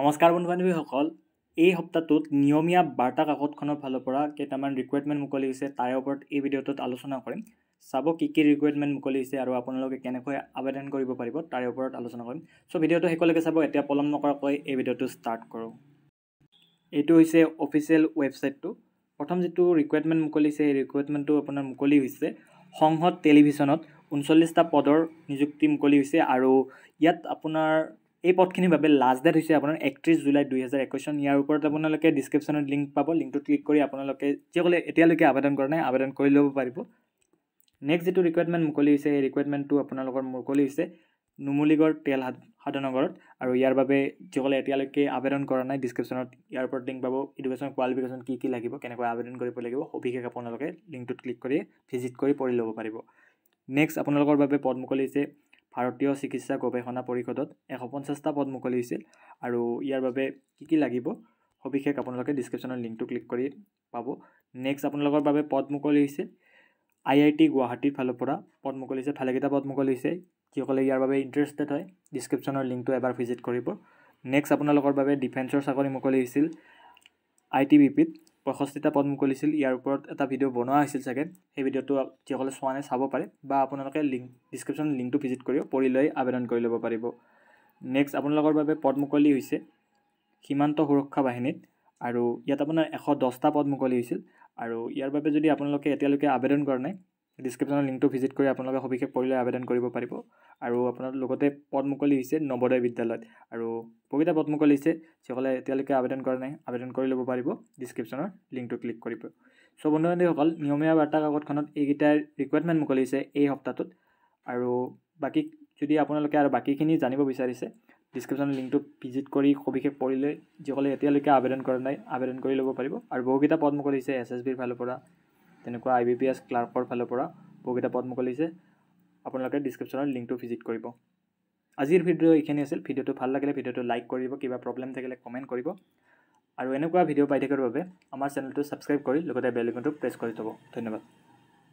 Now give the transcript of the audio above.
নমস্কাৰ বন্ধু বান্ধৱীসকল এই সপ্তাহটোত নিয়মীয়া বাৰ্তা কাকতখনৰ ফালৰ পৰা কেইটামান ৰিকুৱাৰমেণ্ট মুকলি হৈছে তাৰে ওপৰত এই ভিডিঅ'টোত আলোচনা কৰিম চাব কি কি ৰিকুৱাৰমেণ্ট মুকলি হৈছে আৰু আপোনালোকে কেনেকৈ আবেদন কৰিব পাৰিব তাৰে ওপৰত আলোচনা কৰিম চ' ভিডিঅ'টো শেষলৈকে চাব এতিয়া পলম নকৰাকৈ এই ভিডিঅ'টো ষ্টাৰ্ট কৰোঁ এইটো হৈছে অফিচিয়েল ৱেবছাইটটো প্ৰথম যিটো ৰিকুৱাৰমেণ্ট মুকলি হৈছে এই ৰিকুৱাৰমেণ্টটো আপোনাৰ মুকলি হৈছে সংসদ টেলিভিশ্যনত ঊনচল্লিছটা পদৰ নিযুক্তি মুকলি হৈছে আৰু ইয়াত আপোনাৰ এই পথখিনিৰ বাবে লাষ্ট ডেট হৈছে আপোনাৰ একত্ৰিছ জুলাই দুহেজাৰ একৈছ চন ইয়াৰ ওপৰত আপোনালোকে ডিছক্ৰিপশ্যনত লিংক পাব লিংকটোত ক্লিক কৰি আপোনালোকে যিসকলে এতিয়ালৈকে আবেদন কৰা নাই আবেদন কৰি ল'ব পাৰিব নেক্সট যিটো ৰিকুৱাৰমেণ্ট মুকলি হৈছে সেই ৰিকুৱাৰমেণ্টটো আপোনালোকৰ মুকলি হৈছে নুমলিগড় তেল সাধনগৰত আৰু ইয়াৰ বাবে যিসকলে এতিয়ালৈকে আবেদন কৰা নাই ডিছক্ৰিপশ্যনত ইয়াৰ ওপৰত লিংক পাব এডুকেশ্যন কোৱালিফিকেশ্যন কি কি লাগিব কেনেকৈ আবেদন কৰিব লাগিব সবিশেষ আপোনালোকে লিংকটোত ক্লিক কৰি ভিজিট কৰি পঢ়ি ল'ব পাৰিব নেক্সট আপোনালোকৰ বাবে পদ মুকলি হৈছে ভাৰতীয় চিকিৎসা গৱেষণা পৰিষদত এশ পঞ্চাছটা পদ মুকলি হৈছিল আৰু ইয়াৰ বাবে কি কি লাগিব সবিশেষ আপোনালোকে ডিছক্ৰিপশ্যনৰ লিংকটো ক্লিক কৰি পাব নেক্সট আপোনালোকৰ বাবে পদ মুকলি হৈছে আই আই টি গুৱাহাটীৰ ফালৰ পৰা পদ মুকলি হৈছে ভালেকেইটা পদ মুকলি হৈছে যিসকলে ইয়াৰ বাবে ইণ্টাৰেষ্টেড হয় ডিছক্ৰিপশ্যনৰ লিংকটো এবাৰ ভিজিট কৰিব নেক্সট আপোনালোকৰ বাবে ডিফেন্সৰ চাকৰি মুকলি হৈছিল আই টি বি পিত পঁয়ষষ্ঠিটা পদ মুকলিছিল ইয়াৰ ওপৰত এটা ভিডিঅ' বনোৱা হৈছিল চাগে সেই ভিডিঅ'টো যিসকলে চোৱা নাই চাব পাৰে বা আপোনালোকে লিংক ডিছক্ৰিপশ্যন লিংকটো ভিজিট কৰিও পঢ়ি লৈ আবেদন কৰি ল'ব পাৰিব নেক্সট আপোনালোকৰ বাবে পদ মুকলি হৈছে সীমান্ত সুৰক্ষা বাহিনীত আৰু ইয়াত আপোনাৰ এশ দহটা পদ মুকলি হৈছিল আৰু ইয়াৰ বাবে যদি আপোনালোকে এতিয়ালৈকে আবেদন কৰা নাই ডিছক্ৰিপশ্যনৰ লিংকটো ভিজিট কৰি আপোনালোকে সবিশেষ পঢ়িলে আবেদন কৰিব পাৰিব আৰু আপোনাৰ লগতে পদ মুকলি হৈছে নৱোদয় বিদ্যালয়ত আৰু বহুকেইটা পদ মুকলি হৈছে যিসকলে এতিয়ালৈকে আবেদন কৰা নাই আবেদন কৰি ল'ব পাৰিব ডিছক্ৰিপশ্যনৰ লিংকটো ক্লিক কৰিব চ' বন্ধু বান্ধৱীসকল নিয়মীয়া বাৰ্তা কাকতখনত এইকেইটাই ৰিকুৱাৰমেণ্ট মুকলি হৈছে এই সপ্তাহটোত আৰু বাকী যদি আপোনালোকে আৰু বাকীখিনি জানিব বিচাৰিছে ডিছক্ৰিপশ্যনৰ লিংকটো ভিজিট কৰি সবিশেষ পঢ়িলে যিসকলে এতিয়ালৈকে আবেদন কৰা নাই আবেদন কৰি ল'ব পাৰিব আৰু বহুকেইটা পদ মুকলি হৈছে এছ এছ বিৰ ফালৰ পৰা তেনেকুৱা আই বি পি এছ ক্লাৰ্কৰ ফালৰ পৰা বহুকেইটা পদ মুকলিছে আপোনালোকে ডিছক্ৰিপশ্যনত লিংকটো ভিজিট কৰিব আজিৰ ভিডিঅ' এইখিনি আছিল ভিডিঅ'টো ভাল লাগিলে ভিডিঅ'টো লাইক কৰিব কিবা প্ৰব্লেম থাকিলে কমেণ্ট কৰিব আৰু এনেকুৱা ভিডিঅ' পাই থকাৰ বাবে আমাৰ চেনেলটো ছাবস্ক্ৰাইব কৰি লগতে বেলিকনটো প্ৰেছ কৰি থ'ব ধন্যবাদ